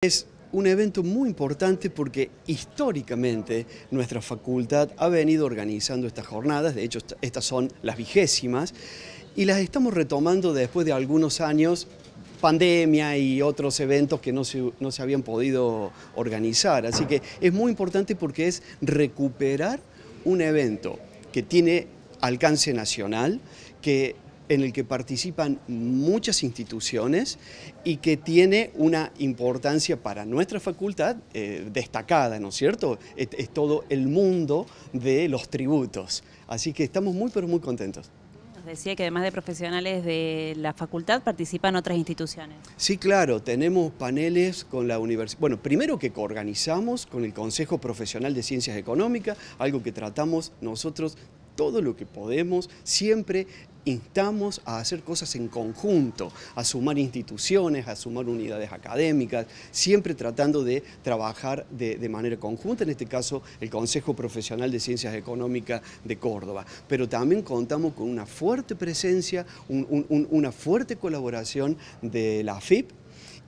Es un evento muy importante porque históricamente nuestra facultad ha venido organizando estas jornadas, de hecho estas son las vigésimas, y las estamos retomando después de algunos años, pandemia y otros eventos que no se, habían podido organizar. Así que es muy importante porque es recuperar un evento que tiene alcance nacional, que en el que participan muchas instituciones y que tiene una importancia para nuestra facultad eh, destacada, ¿no es cierto? Es, todo el mundo de los tributos. Así que estamos muy, pero muy contentos decía que además de profesionales de la facultad participan otras instituciones. Sí, claro, tenemos paneles con la universidad. Bueno, primero que organizamos con el Consejo Profesional de Ciencias Económicas, algo que tratamos nosotros todo lo que podemos, siempre instamos a hacer cosas en conjunto, a sumar instituciones, a sumar unidades académicas, siempre tratando de trabajar de, manera conjunta, en este caso el Consejo Profesional de Ciencias Económicas de Córdoba. Pero también contamos con una fuerte presencia, una fuerte colaboración de la FIP,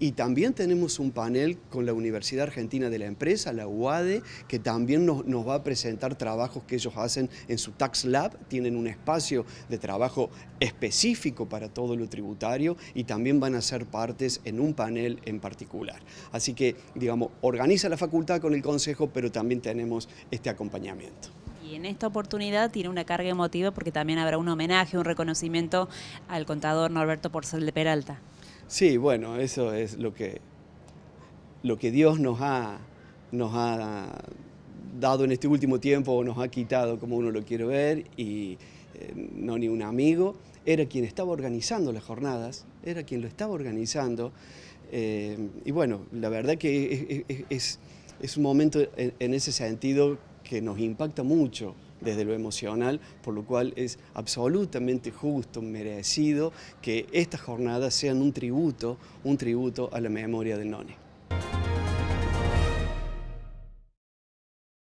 y también tenemos un panel con la Universidad Argentina de la Empresa, la UADE, que también nos, va a presentar trabajos que ellos hacen en su Tax Lab. Tienen un espacio de trabajo específico para todo lo tributario y también van a ser partes en un panel en particular. Así que, digamos, organiza la facultad con el consejo, pero también tenemos este acompañamiento. Y en esta oportunidad tiene una carga emotiva porque también habrá un homenaje, un reconocimiento al contador Norberto Porcel de Peralta. Sí, bueno, eso es lo que, lo que Dios nos ha, nos ha dado en este último tiempo o nos ha quitado, como uno lo quiere ver, y eh, no ni un amigo. Era quien estaba organizando las jornadas, era quien lo estaba organizando. Eh, y bueno, la verdad que es, un momento en ese sentido que nos impacta mucho, desde lo emocional, por lo cual es absolutamente justo, merecido que estas jornadas sean un tributo, un tributo a la memoria del Noni.